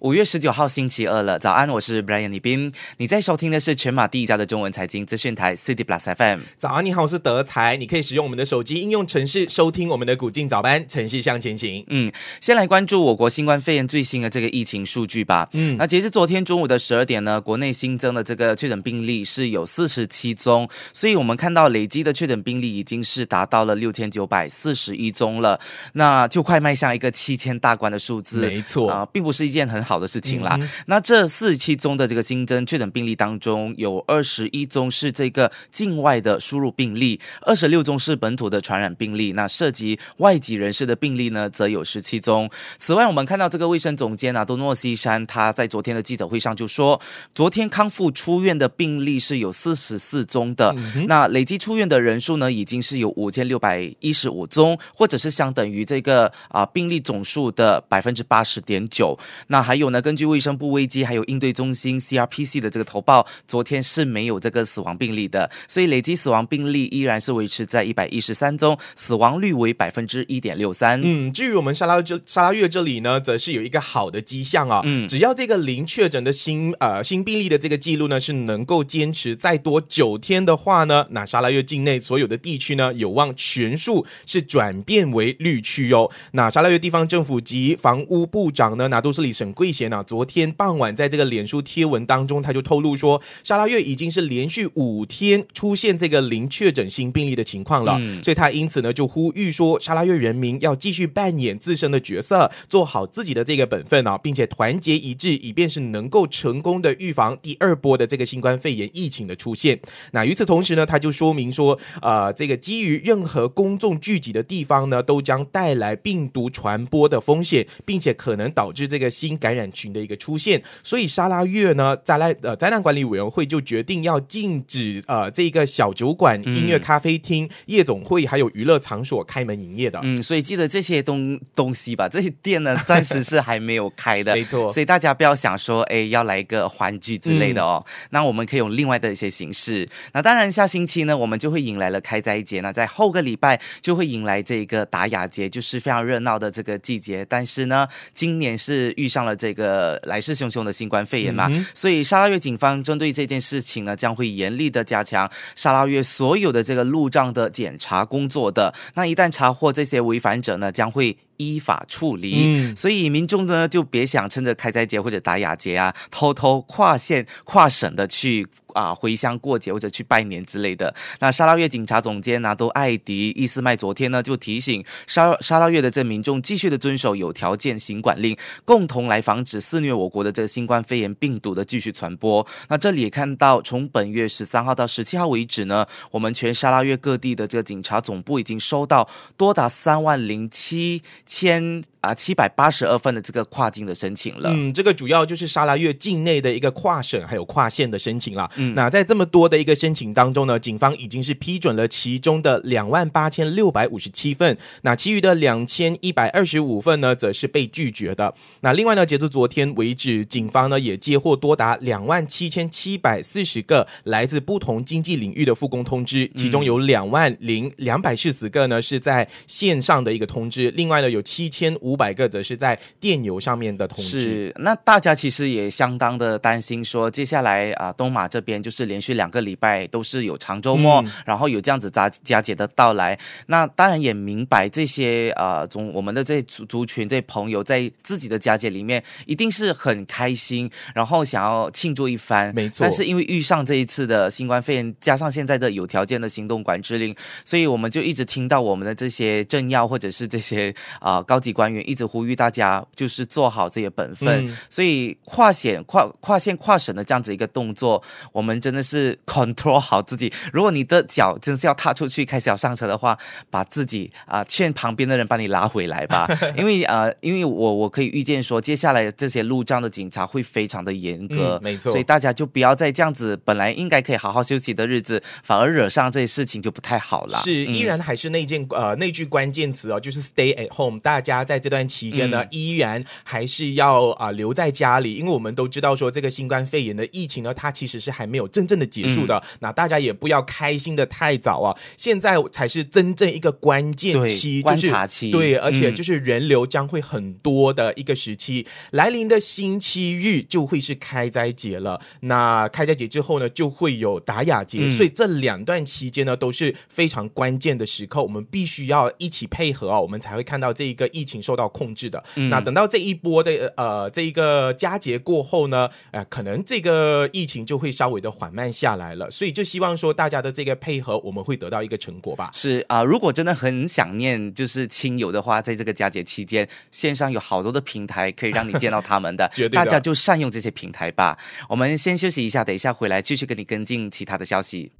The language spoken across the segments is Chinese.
五月十九号星期二了，早安，我是 Brian 李斌，你在收听的是全马第一家的中文财经资讯台 City Plus FM。早安，你好，我是德才，你可以使用我们的手机应用程式收听我们的《古今早班》，城市向前行。嗯，先来关注我国新冠肺炎最新的这个疫情数据吧。嗯，那截至昨天中午的十二点呢，国内新增的这个确诊病例是有四十七宗，所以我们看到累积的确诊病例已经是达到了六千九百四十一宗了，那就快迈向一个七千大关的数字。没错啊，并不是一件很。好的事情啦。那这四七宗的这个新增确诊病例当中，有二十一宗是这个境外的输入病例，二十六宗是本土的传染病例。那涉及外籍人士的病例呢，则有十七宗。此外，我们看到这个卫生总监啊，多诺西山，他在昨天的记者会上就说，昨天康复出院的病例是有四十四宗的。那累计出院的人数呢，已经是有五千六百一十五宗，或者是相等于这个啊病例总数的百分之八十点九。那还有呢，根据卫生部危机还有应对中心 CRPC 的这个投报，昨天是没有这个死亡病例的，所以累积死亡病例依然是维持在一百一十三宗，死亡率为百分之一点六三。嗯，至于我们沙拉这沙拉月这里呢，则是有一个好的迹象啊。嗯，只要这个零确诊的新呃新病例的这个记录呢是能够坚持再多九天的话呢，那沙拉月境内所有的地区呢有望全数是转变为绿区哟。那沙拉月地方政府及房屋部长呢，拿督斯里沈贵。一些呢，昨天傍晚在这个脸书贴文当中，他就透露说，沙拉越已经是连续五天出现这个零确诊新病例的情况了。所以，他因此呢就呼吁说，沙拉越人民要继续扮演自身的角色，做好自己的这个本分啊，并且团结一致，以便是能够成功的预防第二波的这个新冠肺炎疫情的出现。那与此同时呢，他就说明说，呃，这个基于任何公众聚集的地方呢，都将带来病毒传播的风险，并且可能导致这个新感染。群的一个出现，所以沙拉月呢，灾难呃，灾难管理委员会就决定要禁止呃这个小酒馆、音乐咖啡厅、夜总会还有娱乐场所开门营业的。嗯，所以记得这些东东西吧，这些店呢暂时是还没有开的，没错。所以大家不要想说，哎，要来一个欢聚之类的哦。那我们可以用另外的一些形式。那当然，下星期呢，我们就会迎来了开斋节。那在后个礼拜就会迎来这个达雅节，就是非常热闹的这个季节。但是呢，今年是遇上了这。这个来势汹汹的新冠肺炎嘛，所以沙拉越警方针对这件事情呢，将会严厉的加强沙拉越所有的这个路障的检查工作的。那一旦查获这些违反者呢，将会。依法处理，所以民众呢就别想趁着开斋节或者打雅节啊，偷偷跨县、跨省的去啊回乡过节或者去拜年之类的。那沙拉越警察总监拿都艾迪伊斯麦昨天呢就提醒沙 沙拉越的这民众继续的遵守有条件行管令，共同来防止肆虐我国的这个新冠肺炎病毒的继续传播。那这里也看到，从本月十三号到十七号为止呢，我们全沙拉越各地的这个警察总部已经收到多达三万零七。千啊七百八十二份的这个跨境的申请了，嗯，这个主要就是沙拉越境内的一个跨省还有跨县的申请了。嗯，那在这么多的一个申请当中呢，警方已经是批准了其中的两万八千六百五十七份，那其余的两千一百二十五份呢，则是被拒绝的。那另外呢，截至昨天为止，警方呢也接获多达两万七千七百四十个来自不同经济领域的复工通知，其中有两万零两百四十个呢是在线上的一个通知，另外呢有。有七千五百个，则是在电邮上面的通知。是，那大家其实也相当的担心，说接下来啊，东马这边就是连续两个礼拜都是有长周末，然后有这样子佳佳节的到来。那当然也明白这些啊，从我们的这族族群、这朋友在自己的佳节里面，一定是很开心，然后想要庆祝一番。没错，但是因为遇上这一次的新冠肺炎，加上现在的有条件的行动管制令，所以我们就一直听到我们的这些政要或者是这些。啊、啊，高级官员一直呼吁大家，就是做好这些本分。所以跨险跨跨线跨省的这样子一个动作，我们真的是 control 好自己。如果你的脚真是要踏出去，开小上车的话，把自己啊，劝旁边的人把你拉回来吧。因为呃，因为我我可以预见说，接下来这些路障的警察会非常的严格，没错。所以大家就不要再这样子，本来应该可以好好休息的日子，反而惹上这些事情就不太好了。是，依然还是那件呃那句关键词哦，就是 stay at home。大家在这段期间呢，依然还是要啊留在家里，因为我们都知道说这个新冠肺炎的疫情呢，它其实是还没有真正的结束的。那大家也不要开心的太早啊，现在才是真正一个关键期、观察期，对，而且就是人流将会很多的一个时期。来临的星期日就会是开斋节了，那开斋节之后呢，就会有打雅节，所以这两段期间呢都是非常关键的时刻，我们必须要一起配合啊，我们才会看到这。一个疫情受到控制的，那等到这一波的呃，这一个佳节过后呢，呃，可能这个疫情就会稍微的缓慢下来了。所以就希望说大家的这个配合，我们会得到一个成果吧。是啊，如果真的很想念就是亲友的话，在这个佳节期间，线上有好多的平台可以让你见到他们的，大家就善用这些平台吧。我们先休息一下，等一下回来继续跟你跟进其他的消息。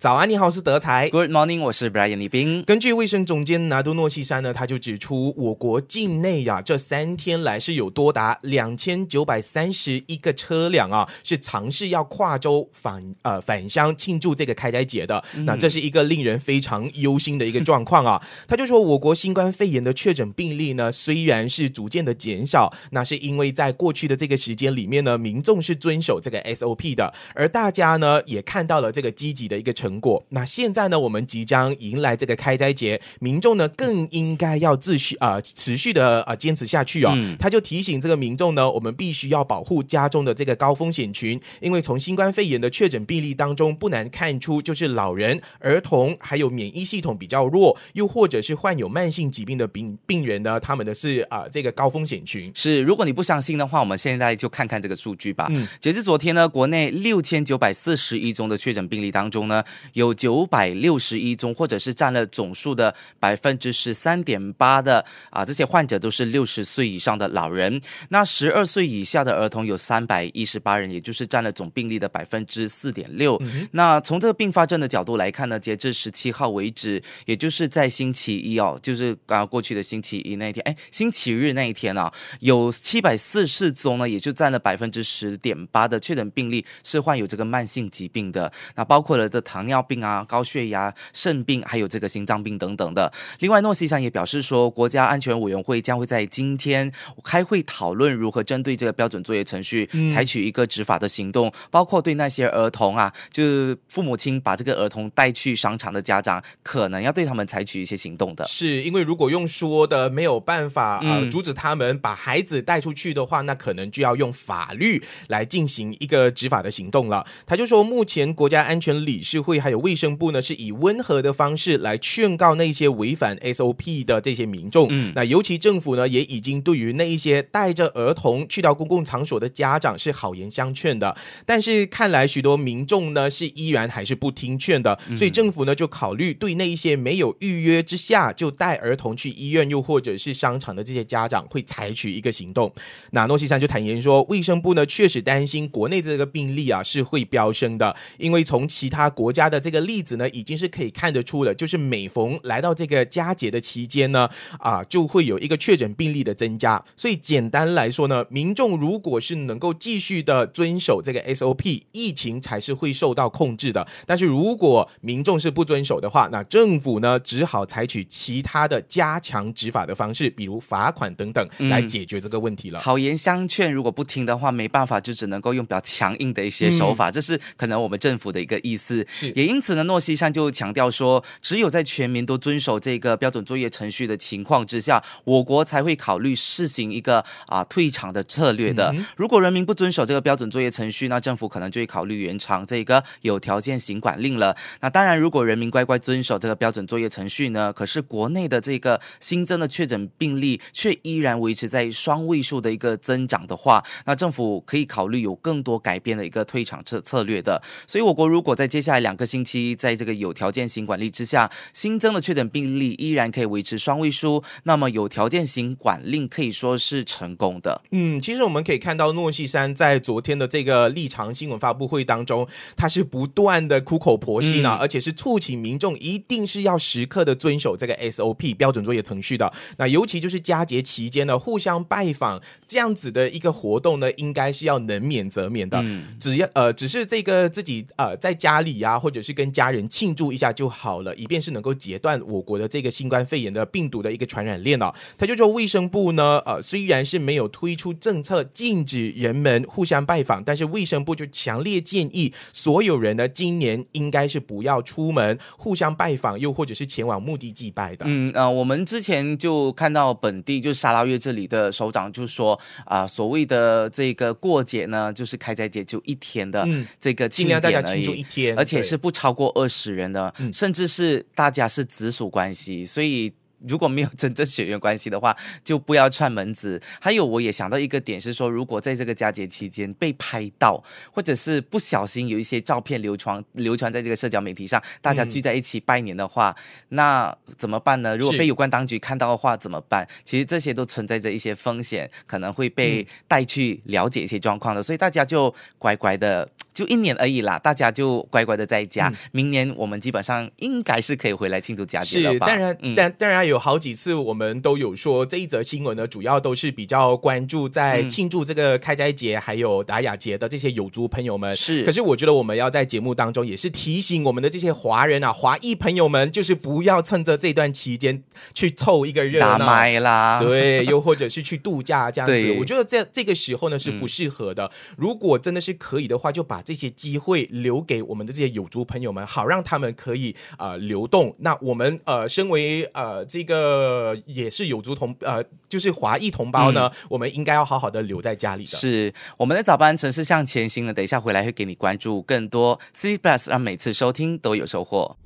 早安，你好，是德才。Good morning，我是 Brian 李斌。根据卫生总监拿度诺西山呢，他就指出，我国境内呀，这三天来是有多达两千九百三十一个车辆啊，是尝试要跨州返呃返乡庆祝这个开斋节的。那这是一个令人非常忧心的一个状况啊。他就说，我国新冠肺炎的确诊病例呢，虽然是逐渐的减少，那是因为在过去的这个时间里面呢，民众是遵守这个 SOP 的，而大家呢也看到了这个积极的一个成。成果。那现在呢，我们即将迎来这个开斋节，民众呢更应该要自续啊，持续的啊坚持下去哦。他就提醒这个民众呢，我们必须要保护家中的这个高风险群，因为从新冠肺炎的确诊病例当中不难看出，就是老人、儿童，还有免疫系统比较弱，又或者是患有慢性疾病的病病人呢，他们的是啊这个高风险群。是，如果你不相信的话，我们现在就看看这个数据吧。截至昨天呢，国内六千九百四十一宗的确诊病例当中呢。有九百六十一宗，或者是占了总数的百分之十三点八的啊，这些患者都是六十岁以上的老人。那十二岁以下的儿童有三百一十八人，也就是占了总病例的百分之四点六。那从这个并发症的角度来看呢，截至十七号为止，也就是在星期一哦，就是刚刚过去的星期一那一天，哎，星期日那一天啊，有七百四十四宗呢，也就占了百分之十点八的确诊病例是患有这个慢性疾病的。那包括了这糖。尿病啊、高血压、肾病，还有这个心脏病等等的。另外，诺西上也表示说，国家安全委员会将会在今天开会讨论如何针对这个标准作业程序采取一个执法的行动，包括对那些儿童啊，就是父母亲把这个儿童带去商场的家长，可能要对他们采取一些行动的。是因为如果用说的没有办法呃阻止他们把孩子带出去的话，那可能就要用法律来进行一个执法的行动了。他就说，目前国家安全理事会。还有卫生部呢，是以温和的方式来劝告那些违反 SOP 的这些民众。嗯，那尤其政府呢，也已经对于那一些带着儿童去到公共场所的家长是好言相劝的。但是看来许多民众呢，是依然还是不听劝的。所以政府呢，就考虑对那一些没有预约之下就带儿童去医院，又或者是商场的这些家长，会采取一个行动。那诺西山就坦言说，卫生部呢确实担心国内这个病例啊是会飙升的，因为从其他国家。的这个例子呢，已经是可以看得出了，就是每逢来到这个佳节的期间呢，啊，就会有一个确诊病例的增加。所以简单来说呢，民众如果是能够继续的遵守这个 SOP，疫情才是会受到控制的。但是如果民众是不遵守的话，那政府呢只好采取其他的加强执法的方式，比如罚款等等来解决这个问题了。好言相劝，如果不听的话，没办法，就只能够用比较强硬的一些手法，这是可能我们政府的一个意思是。也因此呢，诺西山就强调说，只有在全民都遵守这个标准作业程序的情况之下，我国才会考虑试行一个啊退场的策略的。如果人民不遵守这个标准作业程序，那政府可能就会考虑延长这个有条件行管令了。那当然，如果人民乖乖遵守这个标准作业程序呢，可是国内的这个新增的确诊病例却依然维持在双位数的一个增长的话，那政府可以考虑有更多改变的一个退场策策略的。所以，我国如果在接下来两。个星期，在这个有条件型管令之下，新增的确诊病例依然可以维持双位数，那么有条件型管令可以说是成功的。嗯，其实我们可以看到，诺西山在昨天的这个立场新闻发布会当中，他是不断的苦口婆心啊，而且是促请民众一定是要时刻的遵守这个 SOP 标准作业程序的。那尤其就是佳节期间呢，互相拜访这样子的一个活动呢，应该是要能免则免的。只要呃，只是这个自己呃在家里啊或或者是跟家人庆祝一下就好了，以便是能够截断我国的这个新冠肺炎的病毒的一个传染链哦。他就说卫生部呢，呃，虽然是没有推出政策禁止人们互相拜访，但是卫生部就强烈建议所有人呢，今年应该是不要出门互相拜访，又或者是前往墓地祭拜的。嗯啊，我们之前就看到本地就是沙拉月这里的首长就说啊，所谓的这个过节呢，就是开斋节就一天的这个，尽量大家庆祝一天，而且是。不超过二十人的，甚至是大家是直属关系，所以如果没有真正血缘关系的话，就不要串门子。还有，我也想到一个点是说，如果在这个佳节期间被拍到，或者是不小心有一些照片流传流传在这个社交媒体上，大家聚在一起拜年的话，那怎么办呢？如果被有关当局看到的话，怎么办？其实这些都存在着一些风险，可能会被带去了解一些状况的，所以大家就乖乖的。就一年而已啦，大家就乖乖的在家。明年我们基本上应该是可以回来庆祝佳节了吧？当然，但当然有好几次我们都有说，这一则新闻呢，主要都是比较关注在庆祝这个开斋节还有达雅节的这些友族朋友们。是，可是我觉得我们要在节目当中也是提醒我们的这些华人啊、华裔朋友们，就是不要趁着这段期间去凑一个热闹，大麦啦。对，又或者是去度假这样子，我觉得在这个时候呢是不适合的。如果真的是可以的话，就把这些机会留给我们的这些有族朋友们，好让他们可以啊流动。那我们呃，身为呃这个也是有族同呃，就是华裔同胞呢，我们应该要好好的留在家里。是我们的早班城市向前行呢，等一下回来会给你关注更多。C plus 让每次收听都有收获。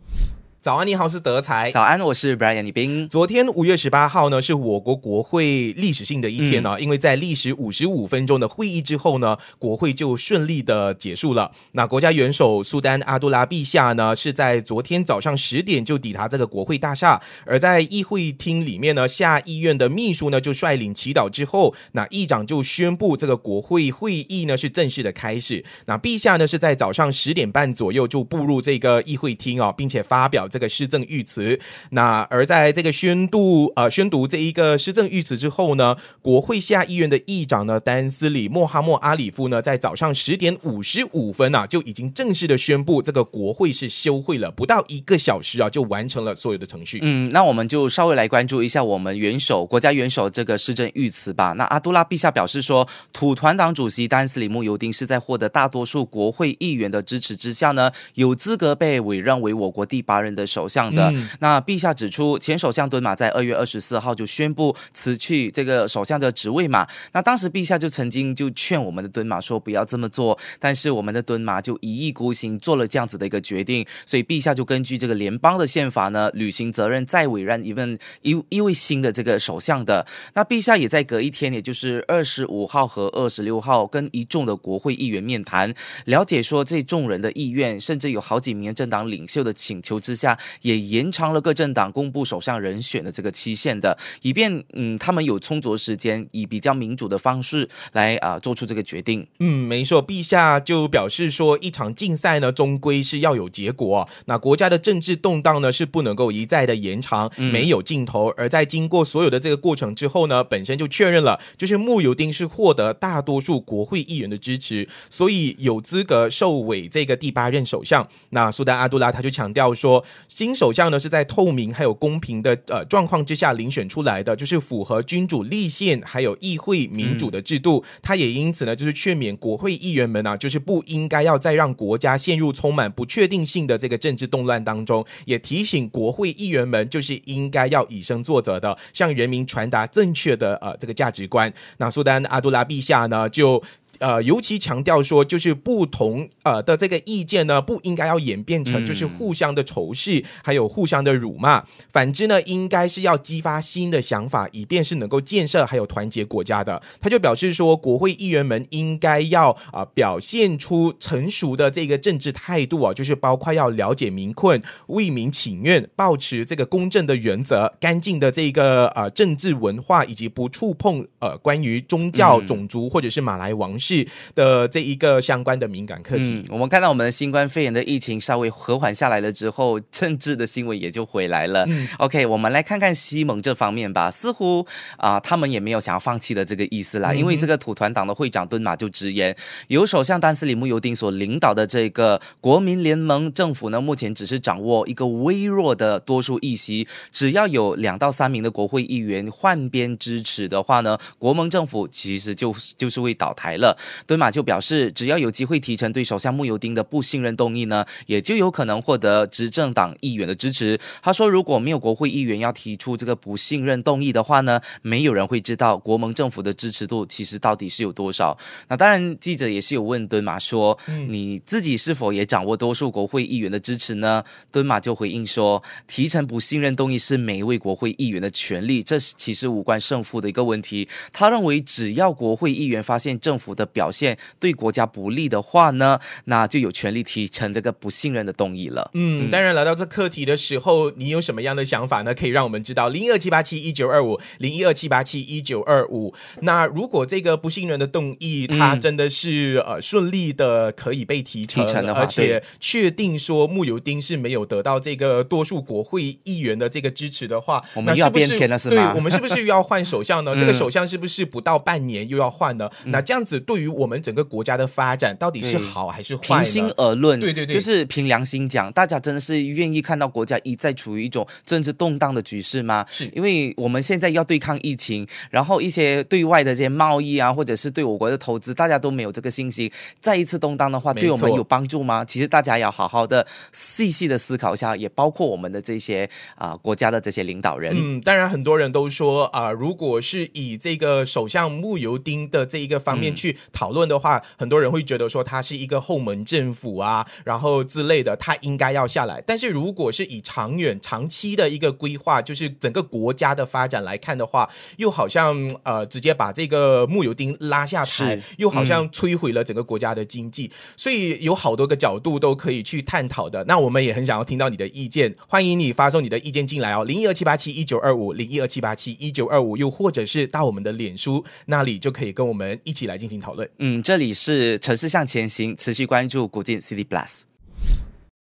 早安，你好，是德才。早安，我是 Brian 李斌。昨天五月十八号呢，是我国国会历史性的一天呢，因为在历时五十五分钟的会议之后呢，国会就顺利的结束了。那国家元首苏丹阿杜拉陛下呢，是在昨天早上十点就抵达这个国会大厦，而在议会厅里面呢，下议院的秘书呢就率领祈祷之后，那议长就宣布这个国会会议呢是正式的开始。那陛下呢是在早上十点半左右就步入这个议会厅哦，并且发表。这个施政谕词，那而在这个宣读呃宣读这一个施政谕词之后呢，国会下议院的议长呢，丹斯里莫哈莫阿里夫呢，在早上十点五十五分啊就已经正式的宣布这个国会是休会了，不到一个小时啊，就完成了所有的程序。嗯，那我们就稍微来关注一下我们元首国家元首这个施政谕词吧。那阿杜拉陛下表示说，土团党主席丹斯里穆尤丁是在获得大多数国会议员的支持之下呢，有资格被委任为我国第八任的。首相的那陛下指出，前首相敦马在二月二十四号就宣布辞去这个首相的职位嘛？那当时陛下就曾经就劝我们的敦马说不要这么做，但是我们的敦马就一意孤行做了这样子的一个决定，所以陛下就根据这个联邦的宪法呢履行责任，再委任一份一一位新的这个首相的。那陛下也在隔一天，也就是二十五号和二十六号跟一众的国会议员面谈，了解说这众人的意愿，甚至有好几名政党领袖的请求之下。也延长了各政党公布首相人选的这个期限的，以便嗯他们有充足时间以比较民主的方式来啊做出这个决定。嗯，没错，陛下就表示说，一场竞赛呢终归是要有结果，那国家的政治动荡呢是不能够一再的延长，没有尽头。而在经过所有的这个过程之后呢，本身就确认了，就是穆尤丁是获得大多数国会议员的支持，所以有资格受委这个第八任首相。那苏丹阿杜拉他就强调说。新首相呢是在透明还有公平的呃状况之下遴选出来的，就是符合君主立宪还有议会民主的制度。他也因此呢，就是劝勉国会议员们啊，就是不应该要再让国家陷入充满不确定性的这个政治动乱当中，也提醒国会议员们就是应该要以身作则的向人民传达正确的呃这个价值观。那苏丹阿杜拉陛下呢就。呃，尤其强调说，就是不同呃的这个意见呢，不应该要演变成就是互相的仇视，还有互相的辱骂。反之呢，应该是要激发新的想法，以便是能够建设还有团结国家的。他就表示说，国会议员们应该要啊表现出成熟的这个政治态度啊，就是包括要了解民困、为民请愿、保持这个公正的原则、干净的这个呃政治文化，以及不触碰呃关于宗教、种族或者是马来王室。的这一个相关的敏感课题，我们看到我们新冠肺炎的疫情稍微和缓下来了之后，政治的新闻也就回来了。OK，我们来看看西蒙这方面吧。似乎啊，他们也没有想要放弃的这个意思啦。因为这个土团党的会长敦马就直言，由首相丹斯里穆尤丁所领导的这个国民联盟政府呢，目前只是掌握一个微弱的多数议席，只要有两到三名的国会议员换边支持的话呢，国盟政府其实就就是会倒台了。敦马就表示，只要有机会提成对手相穆尤丁的不信任动议呢，也就有可能获得执政党议员的支持。他说，如果没有国会议员要提出这个不信任动议的话呢，没有人会知道国盟政府的支持度其实到底是有多少。那当然，记者也是有问敦马说，你自己是否也掌握多数国会议员的支持呢？敦马就回应说，提成不信任动议是每一位国会议员的权利，这其实无关胜负的一个问题。他认为，只要国会议员发现政府的的表现对国家不利的话呢，那就有权利提成这个不信任的动议了。嗯，当然，来到这课题的时候，你有什么样的想法呢？可以让我们知道零二七八七一九二五零一二七八七一九二五。那如果这个不信任的动议，它真的是呃顺利的可以被提成的，而且确定说穆尤丁是没有得到这个多数国会议员的这个支持的话，我们要变天了是吗？对，我们是不是又要换首相呢？这个首相是不是不到半年又要换呢？那这样子。对于我们整个国家的发展到底是好还是坏？平心而论，对对对，就是凭良心讲，大家真的是愿意看到国家一再处于一种政治动荡的局势吗？是因为我们现在要对抗疫情，然后一些对外的这些贸易啊，或者是对我国的投资，大家都没有这个信心。再一次动荡的话，对我们有帮助吗？其实大家要好好的细细的思考一下，也包括我们的这些啊国家的这些领导人。嗯，当然很多人都说啊，如果是以这个首相穆尤丁的这一个方面去。讨论的话，很多人会觉得说他是一个后门政府啊，然后之类的，他应该要下来。但是如果是以长远、长期的一个规划，就是整个国家的发展来看的话，又好像呃直接把这个木油丁拉下台，又好像摧毁了整个国家的经济。所以有好多个角度都可以去探讨的。那我们也很想要听到你的意见，欢迎你发送你的意见进来哦，零一二七八七一九二五，零一二七八七一九二五，又或者是到我们的脸书那里就可以跟我们一起来进行讨。嗯，这里是城市向前行，持续关注古晋 CityPlus。